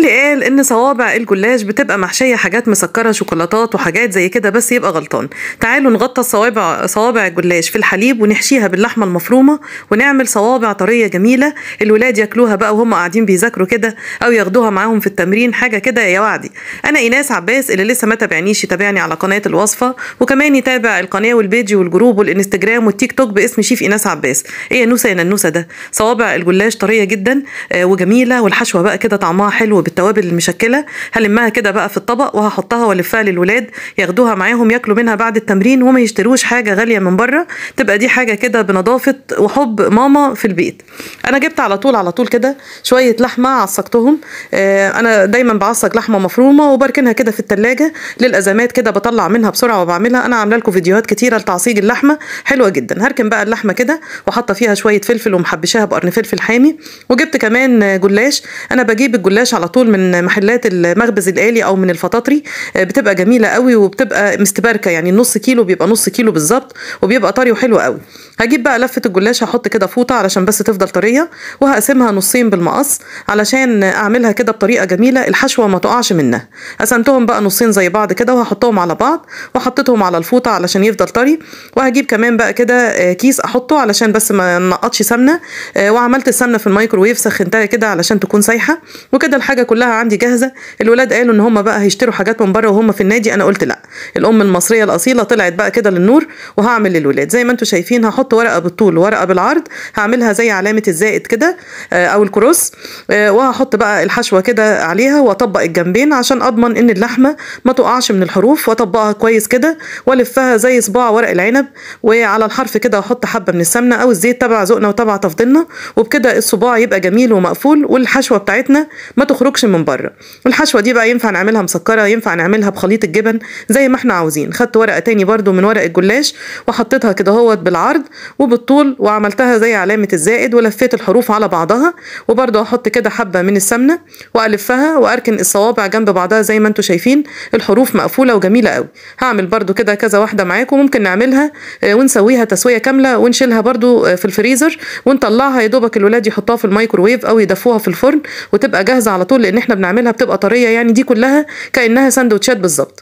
Él قال ان صوابع الجلاش بتبقى محشيه حاجات مسكره شوكولاتات وحاجات زي كده بس يبقى غلطان تعالوا نغطى الصوابع صوابع الجلاش في الحليب ونحشيها باللحمه المفرومه ونعمل صوابع طريه جميله الولاد ياكلوها بقى وهم قاعدين بيذاكروا كده او ياخدوها معاهم في التمرين حاجه كده يا وعدي انا ايناس عباس اللي لسه ما تابعنيش يتابعني على قناه الوصفه وكمان يتابع القناه والبيج والجروب والانستجرام والتيك توك باسم شيف ايناس عباس ايه يا نوسه يا ننوسه ده صوابع الجلاش طريه جدا آه، وجميله والحشوه بقى كده طعمها حلو بالتوابل المشكله هلمها كده بقى في الطبق وهحطها والفها للولاد ياخدوها معاهم ياكلوا منها بعد التمرين وما يشتروش حاجه غاليه من بره تبقى دي حاجه كده بنظافه وحب ماما في البيت انا جبت على طول على طول كده شويه لحمه عصقتهم آه، انا دايما بعصق لحمه مفرومه وبركنها كده في التلاجة للازمات كده بطلع منها بسرعه وبعملها انا عامله لكم فيديوهات كتيره لتعصيج اللحمه حلوه جدا هركن بقى اللحمه كده وحاطه فيها شويه فلفل ومحبشاها بقرن فلفل حامي وجبت كمان جلاش انا بجيب الجلاش على طول من من محلات المخبز الآلي أو من الفطاطري آه، بتبقى جميلة قوي وبتبقى مستباركة يعني النص كيلو بيبقى نص كيلو بالظبط وبيبقى طري وحلو قوي هجيب بقى لفة الجلاش هحط كده فوطة علشان بس تفضل طرية وهقسمها نصين بالمقص علشان أعملها كده بطريقة جميلة الحشوة ما تقعش منها قسمتهم بقى نصين زي بعض كده وهحطهم على بعض وحطيتهم على الفوطة علشان يفضل طري وهجيب كمان بقى كده آه، كيس أحطه علشان بس ما نقطش سمنة آه، وعملت السمنة في الميكروويف سخنتها كده علشان تكون سايحة وكده الحاجة كلها لقاها عندي جاهزه الولاد قالوا ان هم بقى هيشتروا حاجات من بره وهم في النادي انا قلت لا الام المصريه الاصيله طلعت بقى كده للنور وهعمل للولاد زي ما انتم شايفين هحط ورقه بالطول وورقه بالعرض هعملها زي علامه الزائد كده آه، او الكروس آه، وهحط بقى الحشوه كده عليها واطبق الجنبين عشان اضمن ان اللحمه ما تقعش من الحروف واطبقها كويس كده والفها زي صباع ورق العنب وعلى الحرف كده احط حبه من السمنه او الزيت تبع ذوقنا وتبع تفضيلنا وبكده الصباع يبقى جميل ومقفول والحشوه بتاعتنا ما تخرجش من من بره والحشوه دي بقى ينفع نعملها مسكره ينفع نعملها بخليط الجبن زي ما احنا عاوزين خدت ورقه تاني برده من ورق الجلاش وحطيتها كده اهوت بالعرض وبالطول وعملتها زي علامه الزائد ولفيت الحروف على بعضها وبرده هحط كده حبه من السمنه والفها واركن الصوابع جنب بعضها زي ما انتم شايفين الحروف مقفوله وجميله قوي هعمل برده كده كذا واحده معاكم ممكن نعملها آه، ونسويها تسويه كامله ونشيلها برده آه، في الفريزر ونطلعها يا دوبك الولاد يحطوها في الميكروويف او يدفوها في الفرن وتبقى جاهزه على طول لان احنا احنا بنعملها بتبقى طريه يعني دي كلها كانها سندوتشات بالظبط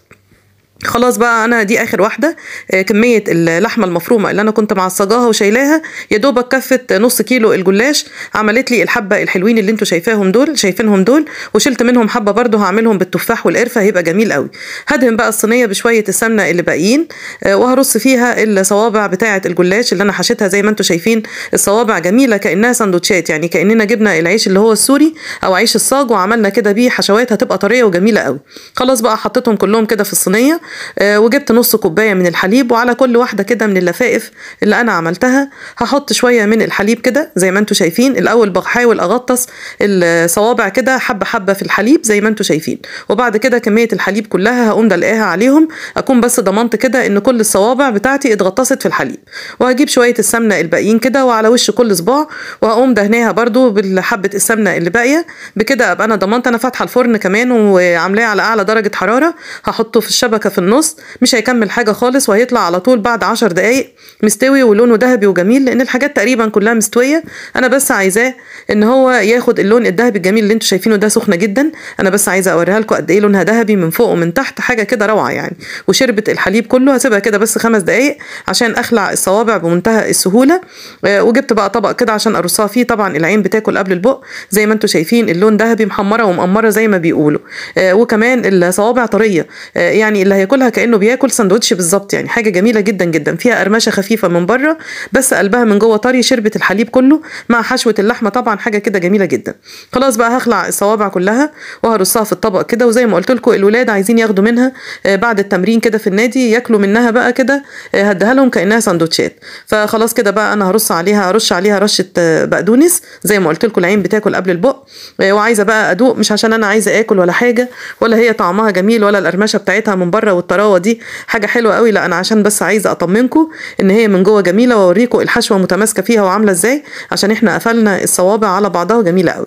خلاص بقى انا دي اخر واحده آه، كميه اللحمه المفرومه اللي انا كنت معصجاها وشايلاها يا دوبك كفت نص كيلو الجلاش عملت لي الحبه الحلوين اللي انتوا شايفاهم دول شايفينهم دول وشلت منهم حبه برده هعملهم بالتفاح والقرفه هيبقى جميل قوي هدهن بقى الصينيه بشويه السمنه اللي باقيين آه، وهرص فيها الصوابع بتاعه الجلاش اللي انا حشيتها زي ما انتوا شايفين الصوابع جميله كانها سندوتشات يعني كاننا جبنا العيش اللي هو السوري او عيش الصاج وعملنا كده بيه حشوات هتبقى طريه وجميله قوي خلاص بقى حطيتهم كلهم كده في الصينيه آه، وجبت نص كوبايه من الحليب وعلى كل واحده كده من اللفائف اللي انا عملتها هحط شويه من الحليب كده زي ما انتم شايفين الاول بحاول اغطس الصوابع كده حبه حبه في الحليب زي ما انتم شايفين وبعد كده كميه الحليب كلها هقوم دلقاها عليهم اكون بس ضمنت كده ان كل الصوابع بتاعتي اتغطست في الحليب وهجيب شويه السمنه الباقيين كده وعلى وش كل صباع وهقوم دهناها برده بالحبه السمنه اللي باقيه بكده ابقى انا ضمنت انا فاتحه الفرن كمان وعاملاه على اعلى درجه حراره هحطه في الشبكه في في النص مش هيكمل حاجة خالص وهيطلع على طول بعد عشر دقايق مستوي ولونه ذهبي وجميل لأن الحاجات تقريبا كلها مستوية أنا بس عايزاه إن هو ياخد اللون الذهبي الجميل اللي انتوا شايفينه ده سخنة جدا أنا بس عايزة أوريها لكم قد إيه لونها ذهبي من فوق ومن تحت حاجة كده روعة يعني وشربت الحليب كله هسيبها كده بس خمس دقايق عشان أخلع الصوابع بمنتهى السهولة آه، وجبت بقى طبق كده عشان أرصها فيه طبعا العين بتاكل قبل البق زي ما انتوا شايفين اللون ذهبي محمرة ومقمرة زي ما بيقولوا آه، وكمان الصوابع طرية آه، يعني اللي هيكون بياكلها كانه بياكل سندوتش بالظبط يعني حاجه جميله جدا جدا فيها قرمشه خفيفه من بره بس قلبها من جوه طري شربت الحليب كله مع حشوه اللحمه طبعا حاجه كده جميله جدا خلاص بقى هخلع الصوابع كلها وهرصها في الطبق كده وزي ما قلت لكم الولاد عايزين ياخدوا منها آه، بعد التمرين كده في النادي ياكلوا منها بقى كده آه، هديها لهم كانها سندوتشات فخلاص كده بقى انا هرص عليها هرش عليها رشه آه، بقدونس زي ما قلت لكم العين بتاكل قبل البق وعايزه بقى ادوق مش عشان انا عايزه اكل ولا حاجه ولا هي طعمها جميل ولا القرمشه بتاعتها من بره والطراوه دي حاجه حلوه قوي لا انا عشان بس عايزه اطمنكم ان هي من جوه جميله واوريكم الحشوه متماسكه فيها وعامله ازاي عشان احنا قفلنا الصوابع على بعضها جميله قوي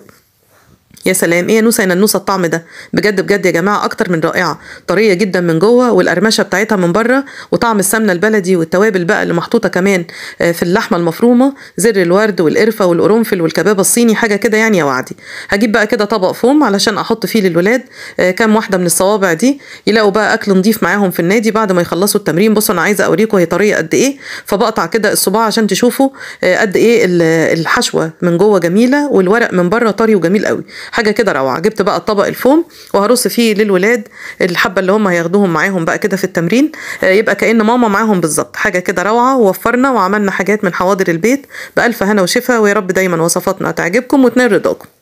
يا سلام ايه نوسه يا ننوسه الطعم ده بجد بجد يا جماعه اكتر من رائعه طريه جدا من جوه والقرمشه بتاعتها من بره وطعم السمنه البلدي والتوابل بقى اللي محطوطه كمان آه، في اللحمه المفرومه زر الورد والقرفه والقرنفل والكباب الصيني حاجه كده يعني يا وعدي هجيب بقى كده طبق فوم علشان احط فيه للولاد آه، كام واحده من الصوابع دي يلاقوا بقى اكل نضيف معاهم في النادي بعد ما يخلصوا التمرين بصوا انا عايزه اوريكم هي طريه قد ايه فبقطع كده الصباع عشان تشوفوا آه، قد ايه الحشوه من جوه جميله والورق من بره طري وجميل قوي حاجه كده روعه جبت بقى الطبق الفوم وهرص فيه للولاد الحبه اللي هم هياخدوهم معاهم بقى كده في التمرين آه، يبقى كان ماما معاهم بالظبط حاجه كده روعه ووفرنا وعملنا حاجات من حواضر البيت بالف هنا وشفا ويا رب دايما وصفاتنا تعجبكم وتنال رضاكم